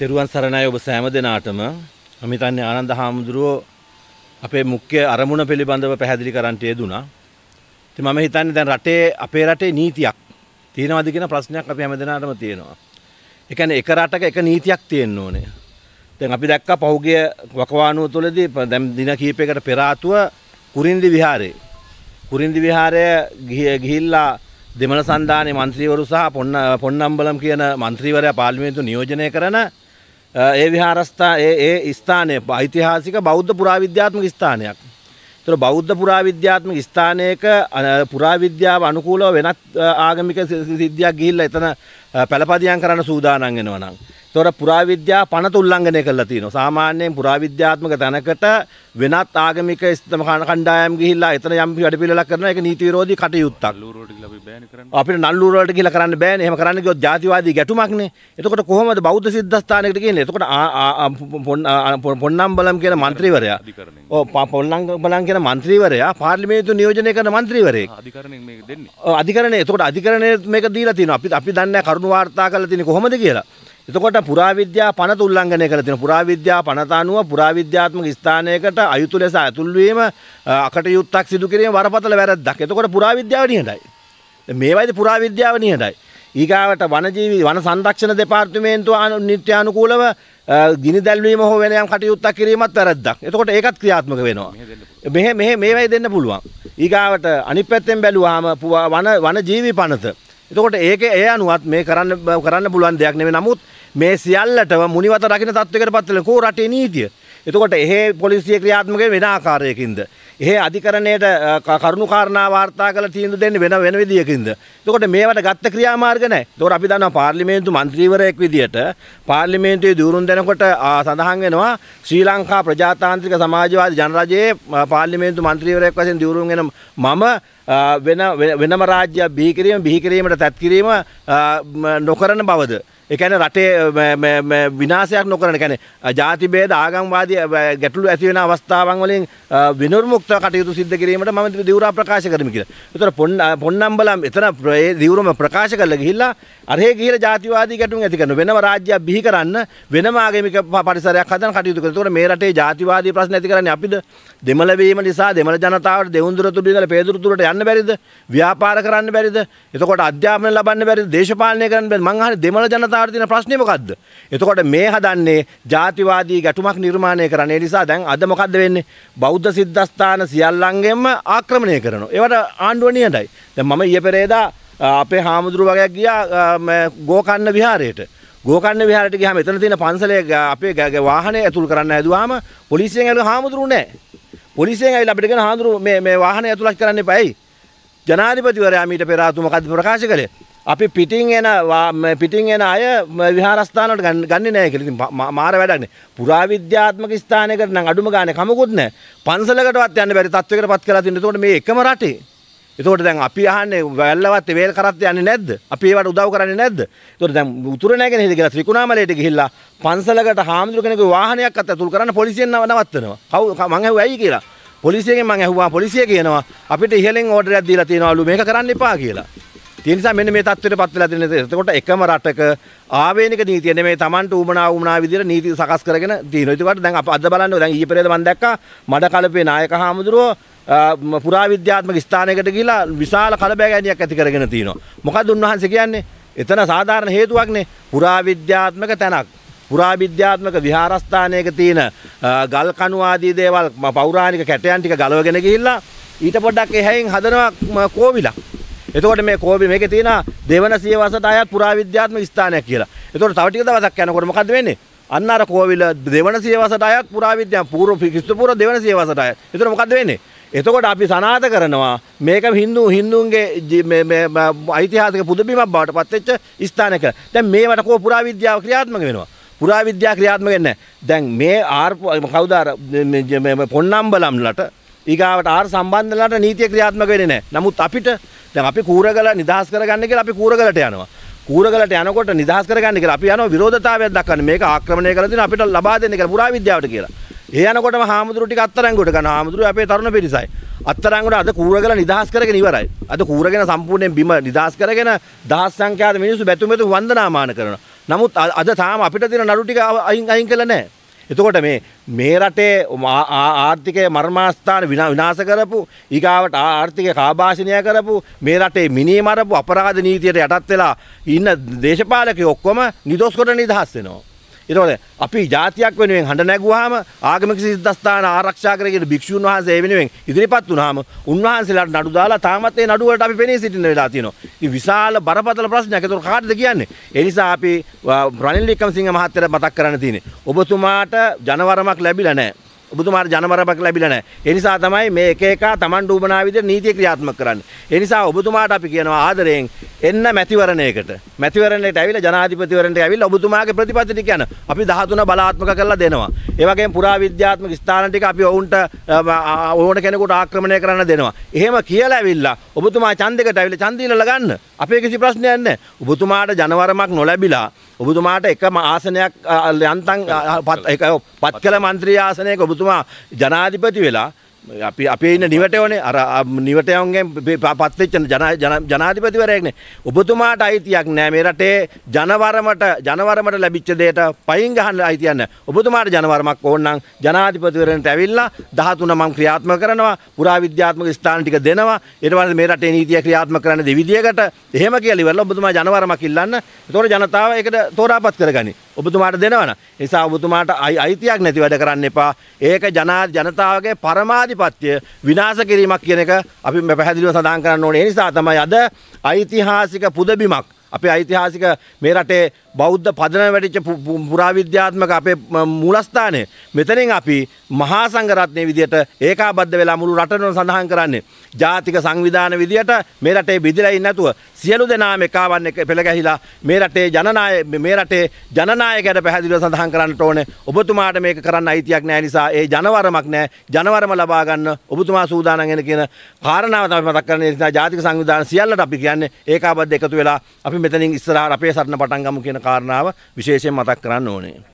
තෙරුවන් සරණයි ඔබ සෑම දෙනාටම මම හිතන්නේ ආනන්ද හාමුදුරුවෝ අපේ මුඛ්‍ය අරමුණ පිළිබඳව පැහැදිලි කරන්නට යෙදුනා. ඉතින් මම හිතන්නේ දැන් රටේ අපේ රටේ නීතියක් තියෙනවද කියන ප්‍රශ්නයක් අපි හැමදෙනාටම තියෙනවා. ඒ කියන්නේ එක රටක එක නීතියක් තියෙන්න ඕනේ. දැන් අපි දැක්කා පහුගිය වකවානුව තුළදී දැන් දින කිහිපයකට පෙර ආතුව කුරින්දි විහාරේ කුරින්දි විහාරය ගිහිල්ලා දෙමළ සන්ධානයේ മന്ത്രിවරු සහ පොන්න පොන්නම්බලම් කියන മന്ത്രിවරයා පාර්ලිමේන්තුව නියෝජනය කරන ඒ විහාරස්ථා ඒ ස්ථානය ඓතිහාසික බෞද්ධ පුරාවිද්‍යාත්මක ස්ථානයක්. ඒතර බෞද්ධ පුරාවිද්‍යාත්මක ස්ථානයක පුරාවිද්‍යාව අනුකූලව වෙනත් ආගමික සිද්ධියක් ගිහිල්ලා එතන පළපදියම් කරන්න සූදානම් වෙනවා නම්. ඒතර පුරාවිද්‍යාව පනත උල්ලංඝනය කරලා තිනවා. සාමාන්‍යයෙන් පුරාවිද්‍යාත්මක තැනකට වෙනත් ආගමික කණ්ඩායම් ගිහිල්ලා එතන යම් වැඩපිළිවෙලක් කරනවා ඒක නීති විරෝධී කටයුත්තක්. අපිට නල්ලු වලට ගිහලා කරන්න බෑනේ. එහෙම කරන්න ගියොත් ජාතිවාදී ගැටුමක්නේ. එතකොට කොහොමද බෞද්ධ සිද්ධාස්ථානයකට කියන්නේ? එතකොට පොන්නම්බලම් කියන മന്ത്രിවරයා ඔව් පොන්නම්බලම් කියන മന്ത്രിවරයා පාර්ලිමේන්තු නියෝජනය කරන മന്ത്രിවරයෙක්. අධිකරණයෙන් මේක දෙන්නේ. ඔව් අධිකරණය. එතකොට අධිකරණය මේක දීලා තියෙනවා. අපි අපි දන්නේ නැහැ කරුණු වාර්තා කරලා තියෙන්නේ කොහොමද කියලා. එතකොට පුරාවිද්‍යා පනත උල්ලංඝනය කරලා තියෙනවා. පුරාවිද්‍යා පනත අනුව පුරාවිද්‍යාත්මක ස්ථානයකට අයුතු ලෙස ඇතුල් වීම අකටයුත්තක් සිදු කිරීම වරපතල වැරැද්දක්. එතකොට පුරාවිද්‍යාව නිහඬයි. මේවයිද පුරාවිද්‍යාව නියටයි. ඊගාවට වනජීවි වන සංරක්ෂණ දෙපාර්තමේන්තුව නිත්‍යානුකූලව ගිනි දැල්වීම හෝ වෙනයම් කටයුත්තක් කිරීමත් වැරද්දක්. එතකොට ඒකත් ක්‍රියාත්මක වෙනවා. මෙහෙ මෙහෙ මේවයි දෙන්න පුළුවන්. ඊගාවට අනිත් පැත්තෙන් බැලුවාම වන වන ජීවි පනත. එතකොට ඒක ඒ අනුවත් මේ කරන්න කරන්න පුළුවන් දෙයක් නෙවෙයි. නමුත් මේ සියල්ලටම මුනිවත රකින්න තත්වයකට පත් වෙලා කෝ රටේ නීතිය. එතකොට එහෙ පොලිසිය ක්‍රියාත්මක වෙන ආකාරයකින්ද එහේ අධිකරණයට කරුණු කාරණා වාර්තා කරලා තීන්දුව දෙන්නේ වෙන වෙන විදියකින්ද? එතකොට මේවට ගත්ත ක්‍රියාමාර්ග නැහැ. එතකොට අපි දන්නවා පාර්ලිමේන්තු මන්ත්‍රීවරයෙක් විදියට පාර්ලිමේන්තුවේ දූරුම් දෙනකොට සඳහන් වෙනවා ශ්‍රී ලංකා ප්‍රජාතාන්ත්‍රික සමාජවාදී ජනරජයේ පාර්ලිමේන්තු මන්ත්‍රීවරයෙක් වශයෙන් දූරුම් වෙන මම වෙන වෙනම රාජ්‍යයක් බිහි කිරීම බිහි කිරීමට තත් කිරීම නොකරන බවද එකන රටේ විනාසයක් නොකරන කැන ජාතිබේද ආගංවාදී ගැටලු ඇතිවෙන අවස්ථාවන් වලින් විනුර්මුක්ත කටයුතු සිද්ධ කිරීමට මම දිවුරා ප්‍රකාශ කරමි කියලා. ඒතර පොන්න පොන්නම්බලම් එතන දිවුරම ප්‍රකාශ කරලා ගිහිල්ලා අරහේ ගිහිලා ජාතිවාදී ගැටුම් ඇති කරන වෙනම රාජ්‍යයක් බිහි කරන්න වෙනම ආගමික පරිසරයක් හදන කටයුතු කරනවා. ඒතර මේ රටේ ජාතිවාදී ප්‍රශ්න ඇති කරන්නේ අපිද දෙමළ වීම නිසා දෙමළ ජනතාවට දෙවුන්දුර තුඩු ඉඳලා පේදුරු තුඩට යන්න බැරිද? ව්‍යාපාර කරන්න බැරිද? එතකොට අධ්‍යාපනය ලබන්න බැරිද? දේශපාලනය කරන්න බැරිද? මං අහන්නේ දෙමළ ජනතාව ජනතාවට තියෙන ප්‍රශ්නේ මොකද්ද? එතකොට මේ හදන්නේ ජාතිවාදී ගැටුමක් නිර්මාණය කරන්න. ඒ නිසා දැන් අද මොකද්ද වෙන්නේ? බෞද්ධ සිද්ධාස්ථාන සියල්ලංගෙම ආක්‍රමණය කරනවා. ඒවට ආණ්ඩුව නියඳයි. දැන් මම ඊයේ පෙරේදා අපේ හාමුදුරුවෝ වගේ ගියා ගෝකන්න විහාරයට. ගෝකන්න විහාරයට ගියාම එතන තියෙන පන්සලේ අපේ වාහනේ ඇතුල් කරන්න හැදුවාම පොලිසියෙන් ඇවිල්ලා හාමුදුරු නෑ. පොලිසියෙන් ඇවිල්ලා අපිට කියන හාමුදුරු මේ මේ වාහනේ ඇතුලක් කරන්න එපායි. ජනාධිපතිවරයා මීට පෙර ආතුම කද්ද ප්‍රකාශ කළේ. අපි පිටින් එන පිටින් එන අය විහාරස්ථානවලට ගන්නේ නැහැ කියලා. ඉතින් මාර වැඩක්නේ. පුරාවිද්‍යාත්මක ස්ථානයකට නම් අඩුම ගානේ කමකුත් නැහැ. පන්සලකටවත් යන්න බැරි තත්වයකටපත් කරලා තියෙනවා. එතකොට මේ එකම රටේ. එතකොට දැන් අපි අහන්නේ වැල්ලවත් වේල් කරත් යන්නේ නැද්ද? අපි ඒවට උදව් කරන්නේ නැද්ද? එතකොට දැන් උතුර නැගෙන හිද කියලා ත්‍රිකුණාමලයට ගිහිල්ලා පන්සලකට හාමුදුරු කෙනෙකුගේ වාහනයක් අත ඇතුල් කරන්න පොලිසියෙන් නවත්තනවා. කව් මං ඇහුවා ඇයි කියලා. පොලිසියෙන් මං ඇහුවා පොලිසිය කියනවා අපිට ඉහලින් ඕඩරයක් දීලා තියෙනවලු මේක කරන්න එපා කියලා. තිනිසා මෙන්න මේ තත්වයට පත්වෙලා තියෙන දේ. එතකොට එකම රටක ආවේනික නීතිය නෙමෙයි Tamanට උමනා උමනා විදිහට නීති සකස් කරගෙන තියෙනවා. ඒකට දැන් අප අද බලන්න දැන් ඊයේ පෙරේද මම දැක්කා මඩ කලපේ නායක හාමුදුරුවෝ පුරාවිද්‍යාත්මක ස්ථානයකට ගිහිලා විශාල කලබෑගෑනියක් ඇති කරගෙන තියෙනවා. මොකද උන්වහන්සේ කියන්නේ? එතන සාධාරණ හේතුවක්නේ පුරාවිද්‍යාත්මක තැනක්. පුරාවිද්‍යාත්මක විහාරස්ථානයක තියෙන ගල් කණු ආදී දේවල් පෞරාණික කැටයන් ටික ගලවගෙන ගිහිල්ලා ඊට පොඩ්ඩක් එහැයින් හදනවා කෝවිලක්. එතකොට මේ කෝපි මේකේ තියෙන දෙවන සියවසට අයත් පුරාවිද්‍යාත්මක ස්ථානයක් කියලා. එතකොට තව ටික දවසක් යනකොට මොකද වෙන්නේ? අන්න අර කෝවිල දෙවන සියවසට අයත් පුරාවිද්‍යා පූර්ව ක්‍රිස්තු පූර්ව දෙවන සියවසට අයත්. එතකොට මොකද වෙන්නේ? එතකොට අපි සනාත කරනවා මේක Hindu Hinduන්ගේ මේ මේ ඓතිහාසික පුදබිමක් බවට පත්වෙච්ච ස්ථානයක් කියලා. දැන් මේවට කෝ පුරාවිද්‍යාව ක්‍රියාත්මක වෙනවා. පුරාවිද්‍යා ක්‍රියාත්මක වෙන්නේ නැහැ. දැන් මේ ආර් කවුද අර පොන්නම්බලම්ලට ඊගාවට ආර සම්බන්ධලට නීතිය ක්‍රියාත්මක වෙන්නේ නැහැ. නමුත් අපිට දැන් අපි කූරගල නිදහස් කරගන්න කියලා අපි කූරගලට යනවා. කූරගලට යනකොට නිදහස් කරගන්න කියලා අපි යනවා විරෝධතාවයක් දක්වන්න. මේක ආක්‍රමණය කරලා දෙන අපිට ලබා දෙන්න කියලා පුරාවිද්‍යාවට කියලා. ඒ යනකොටම හාමුදුරු ටික අත්තරංගුවට ගන්න හාමුදුරු අපේ තරුණ පිරිසයි. අත්තරංගුවට අද කූරගල නිදහස් කරගෙන ඉවරයි. අද කූරගෙන සම්පූර්ණයෙන් බිම නිදහස් කරගෙන දහස් සංඛ්‍යාත මිනිස්සු බැතුමෙතු වන්දනාමාන කරනවා. නමුත් අද තාම අපිට තියෙන නඩු ටික අයින් අයින් කළා නැහැ. එතකොට මේ මේ රටේ ආර්ථිකය මර්මාස්ථාන විනාශ කරපු ඊගාවට ආර්ථික කාබාෂණය කරපු මේ රටේ මිනී මරපු අපරාධ නීතියට යටත් වෙලා ඉන්න දේශපාලකයෝ ඔක්කොම නිදොස් කොට නිදහස් වෙනවා ඊට අපි ජාතියක් වෙනුවෙන් හඬ නැගුවාම ආගමික සිද්ධාස්ථාන ආරක්ෂා කරගෙන භික්ෂුන් වහන්සේ වෙනුවෙන් ඉදිරිපත් වුණාම උන්වහන්සේලාට නඩු දාලා තාමත් ඒ නඩු වලට අපි පෙනී සිටින වෙලා තියෙනවා. ඉතින් විශාල බරපතල ප්‍රශ්නයක්. ඒතකොට කාටද කියන්නේ? ඒ නිසා අපි රනිල් වික්‍රමසිංහ මහත්තයාට මතක් කරන්න තියෙන්නේ. ඔබතුමාට ජනවරමක් ලැබිලා නැහැ. ඔබතුමාට ජනවරමක් ලැබිලා නැහැ. ඒ නිසා තමයි මේ එක එක Taman ඩූබනා විදිහට නීතිය ක්‍රියාත්මක කරන්නේ. ඒ නිසා ඔබතුමාට අපි කියනවා ආදරයෙන් එන්න මැතිවරණයකට මැතිවරණයට ඇවිල්ලා ජනාධිපතිවරණයට ඇවිල්ලා ඔබතුමාගේ ප්‍රතිපත්ති ටික යන අපි 13 බලාත්මක කරලා දෙනවා. ඒ වගේම පුරාවිද්‍යාත්මක ස්ථාන ටික අපි ඔවුන්ට ඕන කෙනෙකුට ආක්‍රමණය කරන්න දෙනවා. එහෙම කියලා ඇවිල්ලා ඔබතුමා ඡන්දයකට ඇවිල්ලා ඡන්ද දීලා ගන්න. අපේ කිසි ප්‍රශ්නයක් නැහැ. ඔබතුමාට ජනවරමක් නොලැබිලා ඔබතුමාට එකම ආසනයක් යන්තම් පත් කළ මන්ත්‍රී ආසනයක ඔබතුමා ජනාධිපති වෙලා අපි අපේ ඉන්න නිවටවනේ අර නිවටයවන්ගෙන් පත්වෙච්ච ජනාධිපතිවරයෙක්නේ ඔබතුමාට අයිතියක් නෑ මේ රටේ ජනවරමට ජනවරමට ලැබිච්ච දෙයට පයින් ගහන්න අයිතියන්න ඔබතුමාට ජනවරමක් ඕනනම් ජනාධිපතිවරණට ඇවිල්ලා 13 මම ක්‍රියාත්මක කරනවා පුරාවිද්‍යාත්මක ස්ථාන ටික දෙනවා ඊට මේ රටේ නීතිය ක්‍රියාත්මක කරන්න දෙවිදියකට එහෙම කියලා ඉවරලා ඔබතුමා ජනවරමක් ඉල්ලන්න එතකොට ජනතාව ඒකට තෝරාපත් කරගනි ඔබතුමාට දෙනවන නිසා ඔබතුමාට අයිතියක් නැති වැඩ කරන්න එපා ඒක ජනා ජනතාවගේ පරමාධිපත්‍යය විනාස කිරීමක් කියන එක අපි පැහැදිලිව සඳහන් කරන්න ඕනේ නිසා තමයි අද ඓතිහාසික පුදබිමක් අපේ ඓතිහාසික මේ රටේ බෞද්ධ පදන වැටිච්ච පුරාවිද්‍යාත්මක අපේ මූලස්ථානය මෙතනින් අපි මහා සංගරත්නය විදියට ඒකාබද්ධ වෙලා මුළු රටන සඳහන් කරන්නේ ජාතික සංවිධාන විදියට මේ රටේ බිදිලා ඉන්නේ නැතුව සියලු දෙනාම එකවන්න පෙළ ගැහිලා මේ රටේ ජනනාය මේ රටේ ජනනායකයට පැහැදිලිව සඳහන් කරන්නට ඕනේ ඔබතුමාට මේක කරන්න අයිතියක් නැහැ නිසා ඒ ජනවරමක් නැහැ ජනවරම ලබා ගන්න ඔබතුමා සූදානම් වෙන කියන කාරණාව තමයි මතක් කරන්නේ නිසා ජාතික සංවිධාන සියල්ලට අපි කියන්නේ ඒකාබද්ධ එකතු වෙලා අපි මෙතනින් ඉස්සරහට අපේ සරණ පටන් ගමු කියන කියන කාරණාව විශේෂයෙන් මතක් කරන්න ඕනේ.